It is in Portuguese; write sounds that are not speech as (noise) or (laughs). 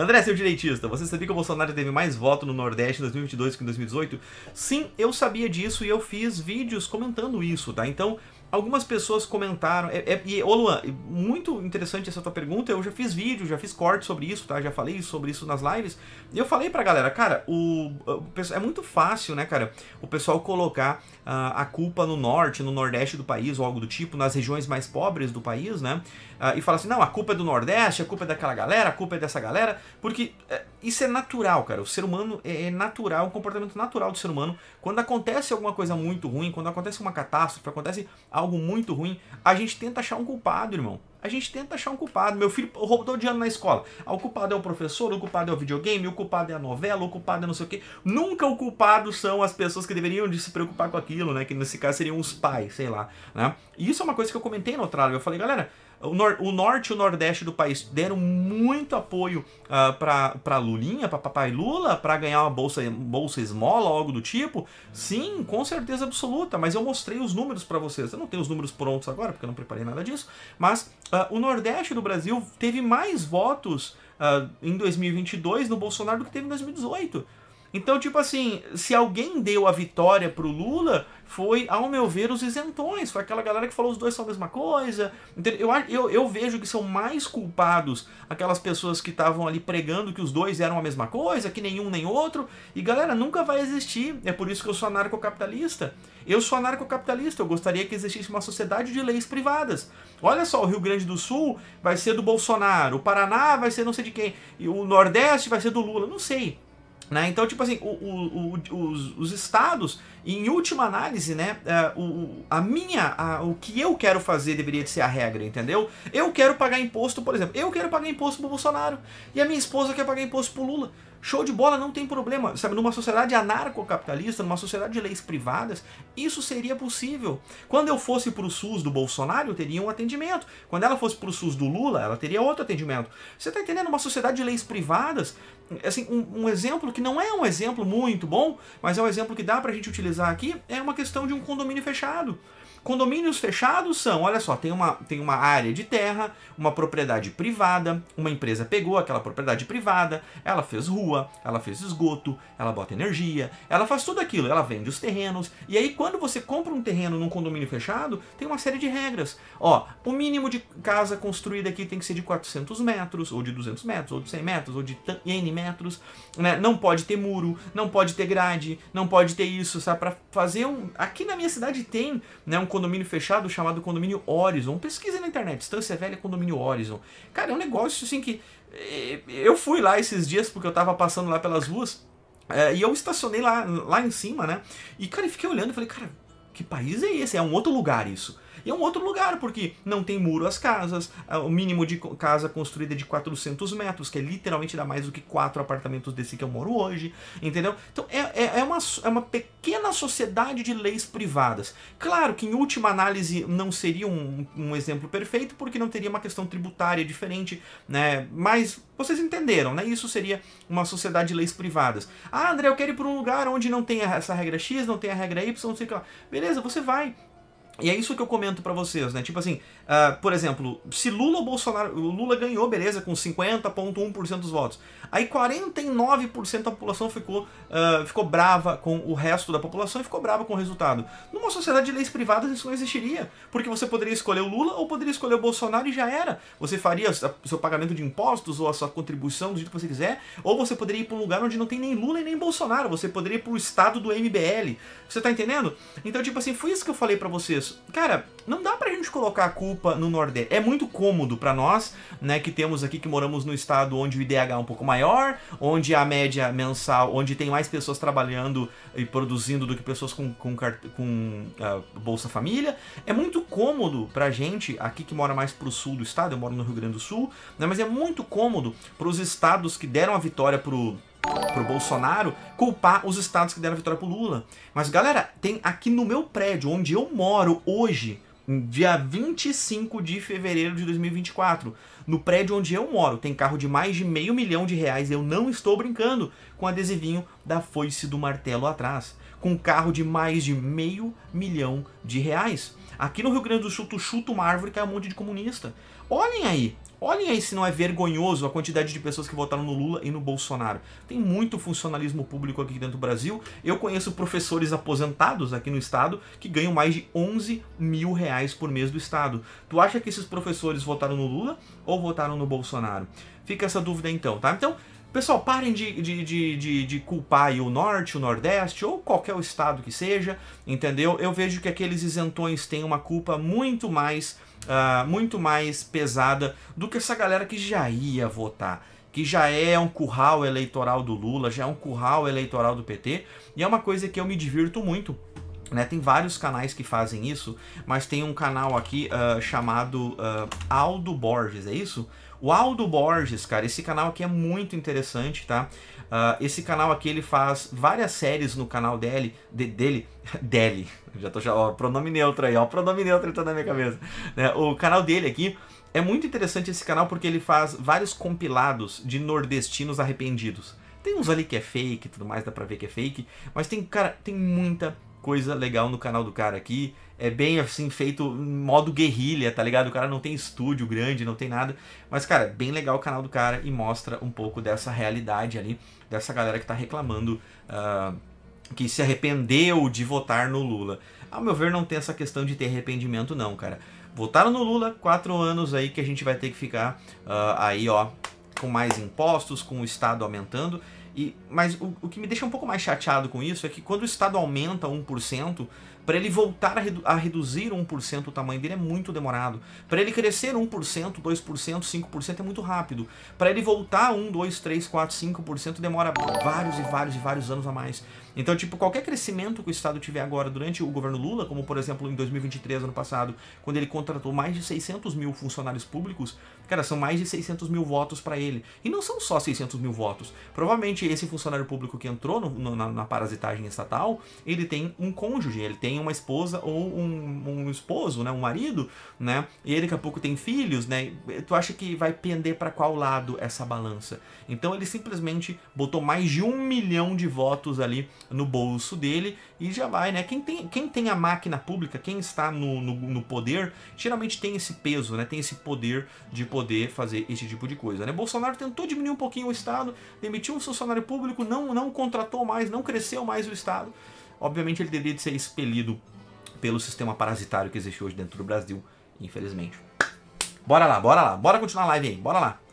André, seu direitista, você sabia que o Bolsonaro teve mais voto no Nordeste em 2022 que em 2018? Sim, eu sabia disso e eu fiz vídeos comentando isso, tá? Então, Algumas pessoas comentaram. É, é, e, ô Luan, muito interessante essa tua pergunta. Eu já fiz vídeo, já fiz corte sobre isso, tá? Já falei sobre isso nas lives. E eu falei pra galera, cara, o, o é muito fácil, né, cara, o pessoal colocar uh, a culpa no norte, no nordeste do país, ou algo do tipo, nas regiões mais pobres do país, né? Uh, e falar assim, não, a culpa é do Nordeste, a culpa é daquela galera, a culpa é dessa galera. Porque uh, isso é natural, cara. O ser humano é, é natural, o comportamento natural do ser humano. Quando acontece alguma coisa muito ruim, quando acontece uma catástrofe, acontece algo muito ruim, a gente tenta achar um culpado, irmão. A gente tenta achar um culpado. Meu filho roubou de ano na escola. Ah, o culpado é o professor, o culpado é o videogame, o culpado é a novela, o culpado é não sei o quê. Nunca o culpado são as pessoas que deveriam de se preocupar com aquilo, né? Que nesse caso seriam os pais, sei lá, né? E isso é uma coisa que eu comentei no outro lado. Eu falei, galera, o, nor o norte e o nordeste do país deram muito apoio uh, ah, para Lulinha, para papai Lula, para ganhar uma bolsa, bolsa esmola, algo do tipo. Sim, com certeza absoluta, mas eu mostrei os números para vocês. Eu não tenho os números prontos agora, porque eu não preparei nada disso, mas uh, o nordeste do Brasil teve mais votos uh, em 2022 no Bolsonaro do que teve em 2018. Então, tipo assim, se alguém deu a vitória pro Lula, foi, ao meu ver, os isentões. Foi aquela galera que falou os dois são a mesma coisa. Eu, eu, eu vejo que são mais culpados aquelas pessoas que estavam ali pregando que os dois eram a mesma coisa, que nenhum nem outro. E galera, nunca vai existir. É por isso que eu sou anarcocapitalista. Eu sou anarcocapitalista. Eu gostaria que existisse uma sociedade de leis privadas. Olha só, o Rio Grande do Sul vai ser do Bolsonaro, o Paraná vai ser não sei de quem, e o Nordeste vai ser do Lula. Não sei. Né? Então, tipo assim, o, o, o, os, os, estados, em última análise, né, é, a minha, a, o que eu quero fazer deveria ser a regra, entendeu? Eu quero pagar imposto, por exemplo, eu quero pagar imposto pro Bolsonaro, e a minha esposa quer pagar imposto pro Lula. Show de bola, não tem problema. Sabe, numa sociedade anarcocapitalista, numa sociedade de leis privadas, isso seria possível. Quando eu fosse pro SUS do Bolsonaro, eu teria um atendimento. Quando ela fosse pro SUS do Lula, ela teria outro atendimento. Você tá entendendo? Uma sociedade de leis privadas, assim, um, um exemplo que não é um exemplo muito bom, mas é um exemplo que dá para a gente utilizar aqui, é uma questão de um condomínio fechado. Condomínios fechados são, olha só, tem uma, tem uma área de terra, uma propriedade privada, uma empresa pegou aquela propriedade privada, ela fez rua, ela fez esgoto, ela bota energia, ela faz tudo aquilo, ela vende os terrenos. E aí quando você compra um terreno num condomínio fechado, tem uma série de regras. Ó, o mínimo de casa construída aqui tem que ser de 400 metros, ou de 200 metros, ou de 100 metros, ou de N metros, né? Não pode ter muro, não pode ter grade, não pode ter isso, sabe? Pra fazer um... Aqui na minha cidade tem, né, um condomínio fechado chamado condomínio Horizon. Pesquisa na internet, Estância Velha Condomínio Horizon. Cara, é um negócio assim que. Eh, eu fui lá esses dias porque eu tava passando lá pelas ruas. É, e eu estacionei lá, lá em cima, né? E, cara, eu fiquei olhando e falei, cara, que país é esse? É um outro lugar isso. E é um outro lugar, porque não tem muro as casas, ah, o mínimo de casa construída é de 400 metros, que é literalmente dá mais do que quatro apartamentos desse que eu moro hoje, entendeu? Então é, é, é uma, é uma pequena sociedade de leis privadas. Claro que em última análise não seria um, um exemplo perfeito, porque não teria uma questão tributária diferente, né? Mas vocês entenderam, né? Isso seria uma sociedade de leis privadas. Ah, André, eu quero ir para um lugar onde não tem essa regra X, não tem a regra Y, não sei o que lá. Beleza, você vai. E é isso que eu comento para vocês, né? Tipo assim, uh, por exemplo, se Lula ou Bolsonaro. O Lula ganhou, beleza, com 50,1% dos votos. Aí 49% da população ficou, uh, ficou brava com o resto da população e ficou brava com o resultado. Numa sociedade de leis privadas isso não existiria. Porque você poderia escolher o Lula ou poderia escolher o Bolsonaro e já era. Você faria o seu pagamento de impostos ou a sua contribuição do jeito que você quiser. Ou você poderia ir pra um lugar onde não tem nem Lula e nem Bolsonaro. Você poderia ir pro estado do MBL. Você tá entendendo? Então, tipo assim, foi isso que eu falei para vocês isso. Cara, não dá pra gente colocar a culpa no Nordeste. É muito cômodo para nós, né, que temos aqui, que moramos no estado onde o IDH é um pouco maior, onde a média mensal, onde tem mais pessoas trabalhando e produzindo do que pessoas com, com, com uh, Bolsa Família. É muito cômodo pra gente, aqui que mora mais pro sul do estado, eu moro no Rio Grande do Sul, né, mas é muito cômodo para os estados que deram a vitória pro pro Bolsonaro culpar os estados que deram vitória pro Lula. Mas galera, tem aqui no meu prédio, onde eu moro hoje, dia 25 de fevereiro de 2024. No prédio onde eu moro, tem carro de mais de meio milhão de reais, eu não estou brincando, com adesivinho da foice do martelo atrás. Com carro de mais de meio milhão de reais. Aqui no Rio Grande do Sul, tu chuta uma árvore que é um monte de comunista. Olhem aí, Olhem aí se não é vergonhoso a quantidade de pessoas que votaram no Lula e no Bolsonaro. Tem muito funcionalismo público aqui dentro do Brasil. Eu conheço professores aposentados aqui no estado que ganham mais de 11 mil reais por mês do estado. Tu acha que esses professores votaram no Lula ou votaram no Bolsonaro? Fica essa dúvida então, tá? Então, Pessoal, parem de, de, de, de, de culpar o norte, o nordeste ou qualquer estado que seja, entendeu? Eu vejo que aqueles isentões têm uma culpa muito mais, uh, muito mais pesada do que essa galera que já ia votar que já é um curral eleitoral do Lula, já é um curral eleitoral do PT, e é uma coisa que eu me divirto muito. Né? Tem vários canais que fazem isso, mas tem um canal aqui uh, chamado uh, Aldo Borges, é isso? O Aldo Borges, cara, esse canal aqui é muito interessante, tá? Uh, esse canal aqui ele faz várias séries no canal dele, de, dele, (laughs) dele, já tô já, ó, pronome neutro aí, ó, pronome neutro tá na minha cabeça. Né? O canal dele aqui é muito interessante esse canal porque ele faz vários compilados de nordestinos arrependidos. Tem uns ali que é fake e tudo mais, dá pra ver que é fake, mas tem, cara, tem muita coisa legal no canal do cara aqui. É bem assim feito modo guerrilha, tá ligado? O cara não tem estúdio grande, não tem nada. Mas, cara, bem legal o canal do cara e mostra um pouco dessa realidade ali, dessa galera que tá reclamando. Uh, que se arrependeu de votar no Lula. Ao meu ver, não tem essa questão de ter arrependimento, não, cara. Votaram no Lula, quatro anos aí que a gente vai ter que ficar uh, aí, ó, com mais impostos, com o Estado aumentando. E, mas o, o que me deixa um pouco mais chateado com isso é que quando o Estado aumenta 1%, para ele voltar a, redu a reduzir 1% o tamanho dele é muito demorado. Para ele crescer 1%, 2%, 5% é muito rápido. Para ele voltar 1, 2, 3, 4, 5% demora vários e vários e vários anos a mais. Então, tipo, qualquer crescimento que o Estado tiver agora durante o governo Lula, como por exemplo em 2023, ano passado, quando ele contratou mais de 600 mil funcionários públicos, cara, são mais de 600 mil votos para ele. E não são só 600 mil votos. Provavelmente esse funcionário público que entrou no, no, na, na parasitagem estatal, ele tem um cônjuge, ele tem tem uma esposa ou um, um esposo, né, um marido, né, e ele daqui a pouco tem filhos, né, tu acha que vai pender para qual lado essa balança? Então ele simplesmente botou mais de um milhão de votos ali no bolso dele e já vai, né, quem tem, quem tem a máquina pública, quem está no, no, no poder, geralmente tem esse peso, né, tem esse poder de poder fazer esse tipo de coisa, né. Bolsonaro tentou diminuir um pouquinho o Estado, demitiu um funcionário público, não, não contratou mais, não cresceu mais o Estado, Obviamente ele deveria ser expelido pelo sistema parasitário que existe hoje dentro do Brasil, infelizmente. Bora lá, bora lá, bora continuar a live aí, bora lá.